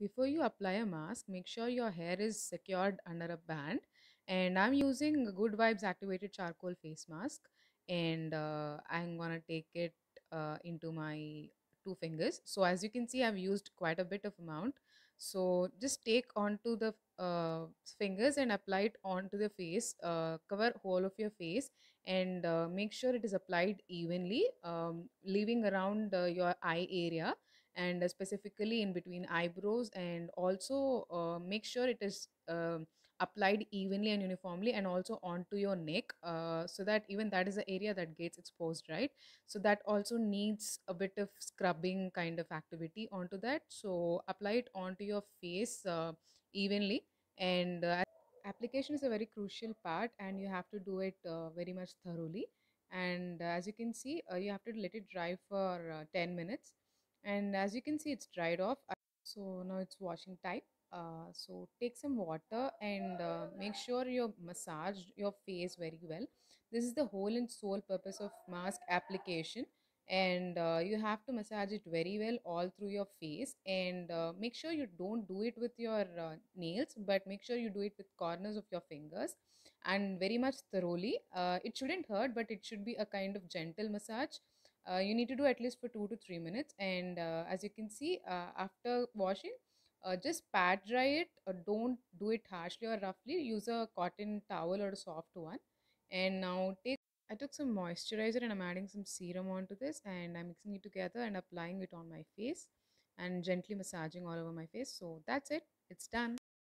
Before you apply a mask, make sure your hair is secured under a band. And I'm using Good Vibes Activated Charcoal Face Mask. And uh, I'm gonna take it uh, into my two fingers. So as you can see, I've used quite a bit of amount. So just take onto the uh, fingers and apply it onto the face. Uh, cover whole of your face and uh, make sure it is applied evenly, um, leaving around uh, your eye area and uh, specifically in between eyebrows and also uh, make sure it is um, applied evenly and uniformly and also onto your neck uh, so that even that is the area that gets exposed right so that also needs a bit of scrubbing kind of activity onto that so apply it onto your face uh, evenly and uh, application is a very crucial part and you have to do it uh, very much thoroughly and as you can see you have to let it dry for 10 minutes and as you can see it's dried off uh, so now it's washing time uh, so take some water and uh, make sure you massage your face very well this is the whole and sole purpose of mask application and uh, you have to massage it very well all through your face and uh, make sure you don't do it with your uh, nails but make sure you do it with corners of your fingers and very much thoroughly it shouldn't hurt but it should be a kind of gentle massage uh, you need to do at least for two to three minutes and uh, as you can see uh, after washing uh, just pat dry it uh, don't do it harshly or roughly use a cotton towel or a soft one and now take I took some moisturizer and I'm adding some serum onto this and I'm mixing it together and applying it on my face and gently massaging all over my face so that's it it's done